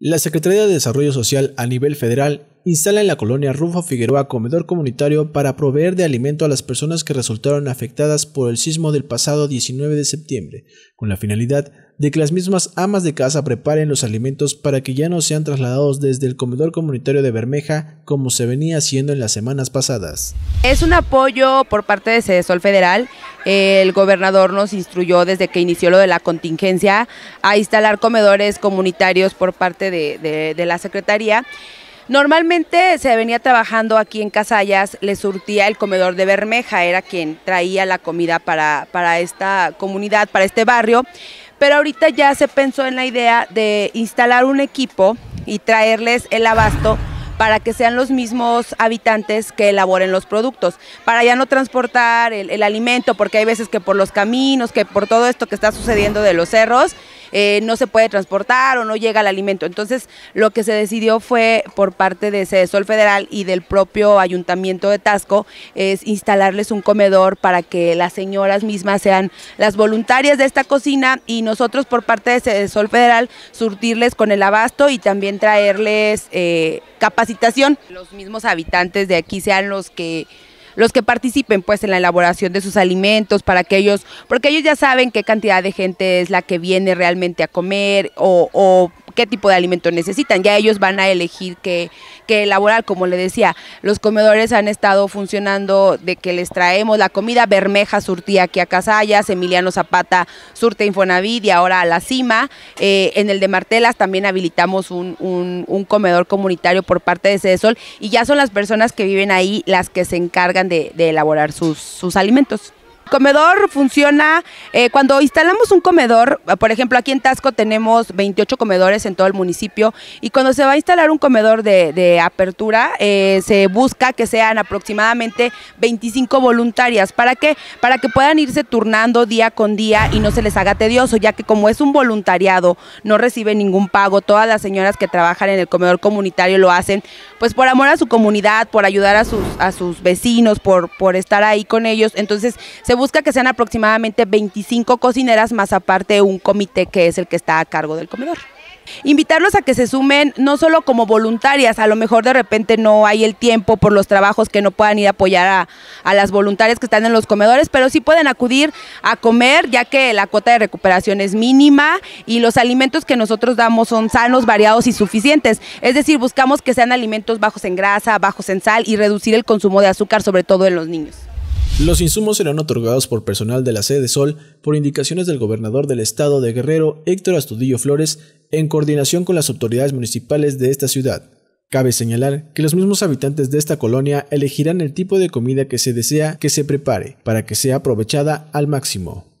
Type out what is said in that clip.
La Secretaría de Desarrollo Social a nivel federal instala en la colonia Rufo Figueroa comedor comunitario para proveer de alimento a las personas que resultaron afectadas por el sismo del pasado 19 de septiembre, con la finalidad de que las mismas amas de casa preparen los alimentos para que ya no sean trasladados desde el comedor comunitario de Bermeja como se venía haciendo en las semanas pasadas. Es un apoyo por parte de Cedesol Federal. El gobernador nos instruyó desde que inició lo de la contingencia a instalar comedores comunitarios por parte de, de la Secretaría Normalmente se venía trabajando aquí en Casallas, le surtía el comedor de Bermeja, era quien traía la comida para, para esta comunidad, para este barrio, pero ahorita ya se pensó en la idea de instalar un equipo y traerles el abasto para que sean los mismos habitantes que elaboren los productos, para ya no transportar el, alimento, porque hay veces que por los caminos, que por todo esto que está sucediendo de los cerros, eh, no se puede transportar o no llega el alimento. Entonces, lo que se decidió fue por parte de Sol Federal y del propio Ayuntamiento de Tasco, es instalarles un comedor para que las señoras mismas sean las voluntarias de esta cocina y nosotros por parte de Sol Federal surtirles con el abasto y también traerles eh, los mismos habitantes de aquí sean los que los que participen pues en la elaboración de sus alimentos para que ellos, porque ellos ya saben qué cantidad de gente es la que viene realmente a comer o, o qué tipo de alimento necesitan. Ya ellos van a elegir qué, elaborar. Como le decía, los comedores han estado funcionando de que les traemos la comida. Bermeja surtía aquí a Casallas, Emiliano Zapata surte Infonavid y ahora a la cima. Eh, en el de Martelas también habilitamos un, comedor comunitario por parte de Cedesol y ya son las personas que viven ahí las que se encargan de, elaborar sus, sus alimentos comedor funciona eh, cuando instalamos un comedor, por ejemplo, aquí en Tasco tenemos 28 comedores en todo el municipio y cuando se va a instalar un comedor de, apertura eh, se busca que sean aproximadamente 25 voluntarias. ¿Para qué? Para que puedan irse turnando día con día y no se les haga tedioso, ya que como es un voluntariado no recibe ningún pago. Todas las señoras que trabajan en el comedor comunitario lo hacen pues por amor a su comunidad, por ayudar a sus, a sus vecinos, por, por estar ahí con ellos. Entonces se busca que sean aproximadamente 25 cocineras más aparte un comité que es el que está a cargo del comedor. Invitarlos a que se sumen no solo como voluntarias, a lo mejor de repente no hay el tiempo por los trabajos que no puedan ir a apoyar a, a, las voluntarias que están en los comedores, pero sí pueden acudir a comer ya que la cuota de recuperación es mínima y los alimentos que nosotros damos son sanos, variados y suficientes. Es decir, buscamos que sean alimentos bajos en grasa, bajos en sal y reducir el consumo de azúcar, sobre todo en los niños. Los insumos serán otorgados por personal de la sede Sol por indicaciones del gobernador del estado de Guerrero, Héctor Astudillo Flores, en coordinación con las autoridades municipales de esta ciudad. Cabe señalar que los mismos habitantes de esta colonia elegirán el tipo de comida que se desea que se prepare para que sea aprovechada al máximo.